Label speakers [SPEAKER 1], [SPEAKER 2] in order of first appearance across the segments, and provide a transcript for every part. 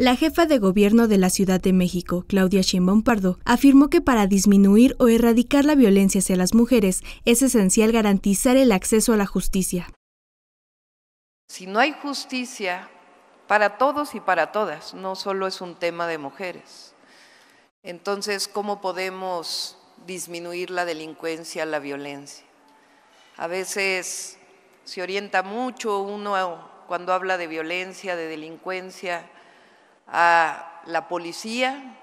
[SPEAKER 1] La jefa de gobierno de la Ciudad de México, Claudia Sheinbaum Pardo, afirmó que para disminuir o erradicar la violencia hacia las mujeres es esencial garantizar el acceso a la justicia.
[SPEAKER 2] Si no hay justicia para todos y para todas, no solo es un tema de mujeres. Entonces, ¿cómo podemos disminuir la delincuencia, la violencia? A veces se orienta mucho uno cuando habla de violencia, de delincuencia, a la policía,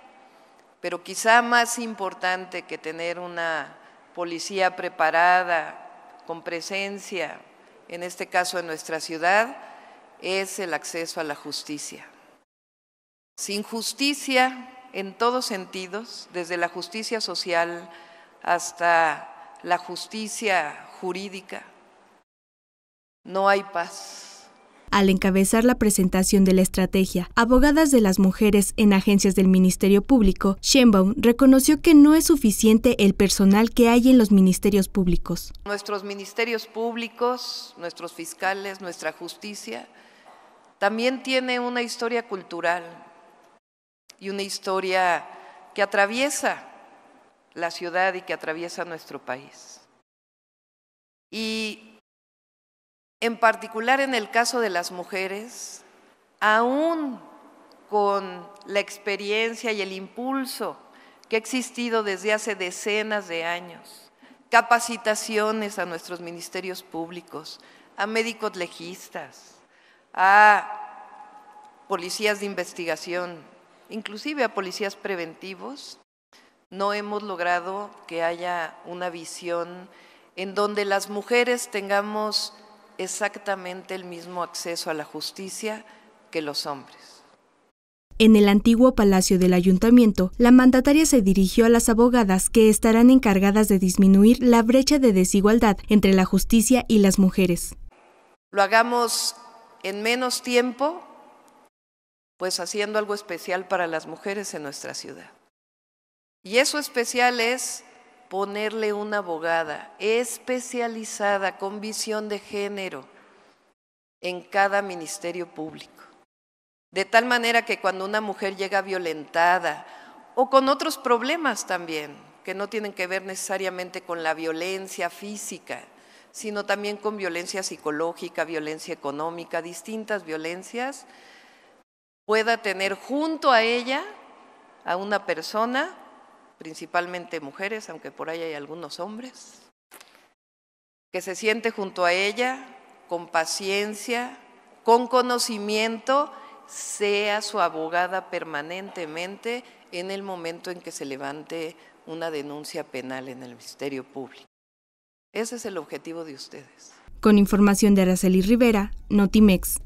[SPEAKER 2] pero quizá más importante que tener una policía preparada, con presencia, en este caso en nuestra ciudad, es el acceso a la justicia. Sin justicia, en todos sentidos, desde la justicia social hasta la justicia jurídica, no hay paz
[SPEAKER 1] al encabezar la presentación de la estrategia Abogadas de las Mujeres en Agencias del Ministerio Público, Shenbaum reconoció que no es suficiente el personal que hay en los ministerios públicos.
[SPEAKER 2] Nuestros ministerios públicos, nuestros fiscales, nuestra justicia, también tiene una historia cultural y una historia que atraviesa la ciudad y que atraviesa nuestro país. Y en particular en el caso de las mujeres, aún con la experiencia y el impulso que ha existido desde hace decenas de años, capacitaciones a nuestros ministerios públicos, a médicos legistas, a policías de investigación, inclusive a policías preventivos, no hemos logrado que haya una visión en donde las mujeres tengamos exactamente el mismo acceso a la justicia que los hombres.
[SPEAKER 1] En el antiguo Palacio del Ayuntamiento, la mandataria se dirigió a las abogadas que estarán encargadas de disminuir la brecha de desigualdad entre la justicia y las mujeres.
[SPEAKER 2] Lo hagamos en menos tiempo, pues haciendo algo especial para las mujeres en nuestra ciudad. Y eso especial es ponerle una abogada especializada con visión de género en cada ministerio público. De tal manera que cuando una mujer llega violentada o con otros problemas también, que no tienen que ver necesariamente con la violencia física, sino también con violencia psicológica, violencia económica, distintas violencias, pueda tener junto a ella a una persona principalmente mujeres, aunque por ahí hay algunos hombres, que se siente junto a ella con paciencia, con conocimiento, sea su abogada permanentemente en el momento en que se levante una denuncia penal en el Ministerio Público. Ese es el objetivo de ustedes.
[SPEAKER 1] Con información de Araceli Rivera, Notimex.